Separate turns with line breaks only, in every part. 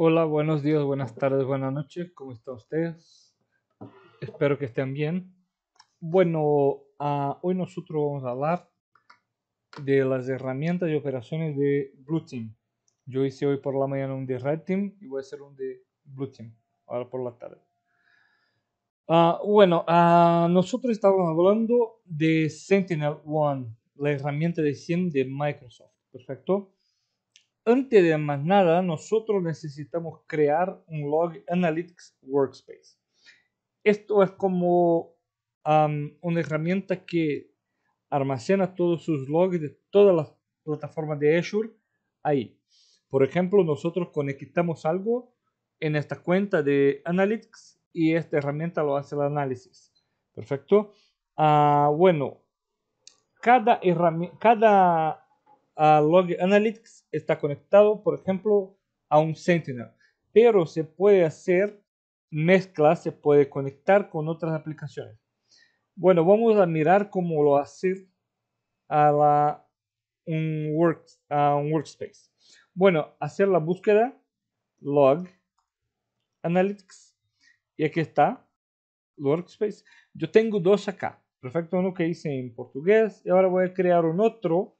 Hola, buenos días, buenas tardes, buenas noches, ¿cómo están ustedes? Espero que estén bien. Bueno, ah, hoy nosotros vamos a hablar de las herramientas y operaciones de Blue Team. Yo hice hoy por la mañana un de Red Team y voy a hacer un de Blue Team, ahora por la tarde. Ah, bueno, ah, nosotros estábamos hablando de Sentinel One, la herramienta de SIEM de Microsoft, ¿perfecto? antes de más nada, nosotros necesitamos crear un log Analytics Workspace. Esto es como una herramienta que almacena todos sus logs de todas las plataformas de Azure ahí. Por ejemplo, nosotros conectamos algo en esta cuenta de Analytics y esta herramienta lo hace el análisis. Perfecto. Ah, bueno, cada, herramienta, cada Log Analytics está conectado, por ejemplo, a un Sentinel. Pero se puede hacer mezclas, se puede conectar con otras aplicaciones. Bueno, vamos a mirar cómo lo hacer a, la, un, un workspace. Bueno, hacer la búsqueda log analytics y aquí está workspace. Yo tengo dos acá. Perfecto, uno que hice en portugués y ahora voy a crear un otro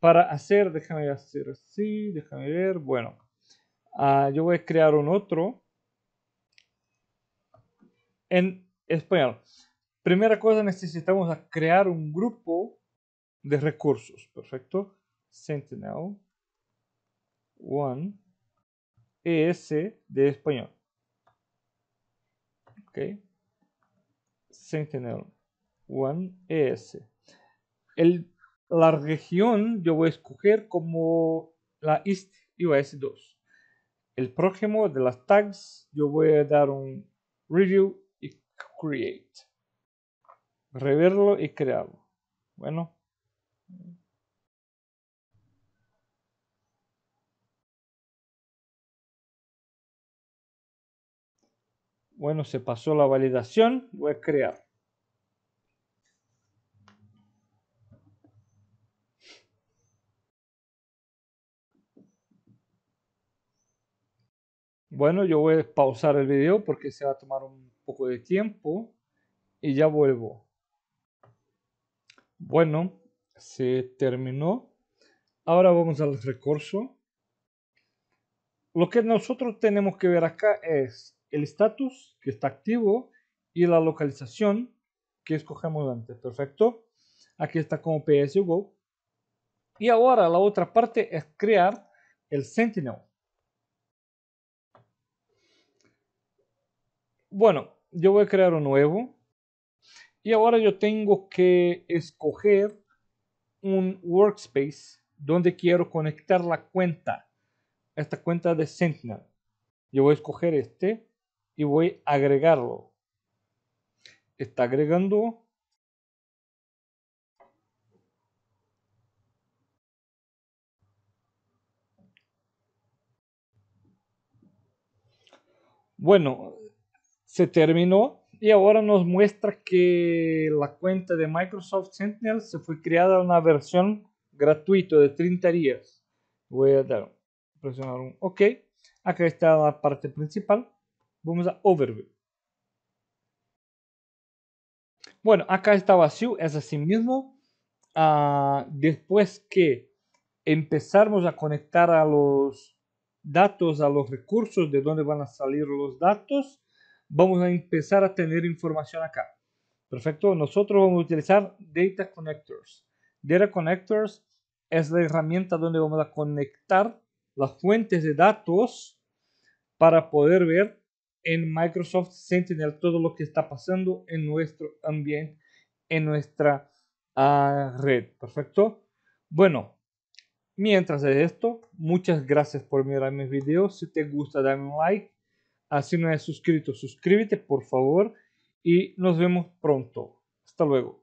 para hacer, déjame hacer así, déjame ver, bueno, ah, yo voy a crear un otro en español. Primera cosa, necesitamos crear un grupo de recursos, perfecto. Sentinel One ES de español. Ok. Sentinel One ES. El la región yo voy a escoger como la East iOS 2. El próximo de las tags yo voy a dar un review y create. Reverlo y crearlo. Bueno. Bueno, se pasó la validación. Voy a crear. Bueno, yo voy a pausar el video porque se va a tomar un poco de tiempo y ya vuelvo. Bueno, se terminó. Ahora vamos al recurso. Lo que nosotros tenemos que ver acá es el status que está activo y la localización que escogemos antes. Perfecto. Aquí está como PSGO. Y ahora la otra parte es crear el Sentinel. Bueno, yo voy a crear un nuevo. Y ahora yo tengo que escoger un workspace donde quiero conectar la cuenta. Esta cuenta de Sentinel. Yo voy a escoger este y voy a agregarlo. Está agregando. Bueno, se terminó y ahora nos muestra que la cuenta de Microsoft Sentinel se fue creada una versión gratuita de 30 días. Voy a dar, presionar un OK. Acá está la parte principal. Vamos a Overview. Bueno, acá está vacío, es así mismo. Ah, después que empezamos a conectar a los datos, a los recursos, de dónde van a salir los datos, vamos a empezar a tener información acá. Perfecto, nosotros vamos a utilizar Data Connectors. Data Connectors es la herramienta donde vamos a conectar las fuentes de datos para poder ver en Microsoft Sentinel todo lo que está pasando en nuestro ambiente, en nuestra ah, red. Perfecto. Bueno, mientras de esto, muchas gracias por mirar mis videos. Si te gusta, dame un like así no es suscrito. Suscríbete, por favor, y nos vemos pronto. Hasta luego.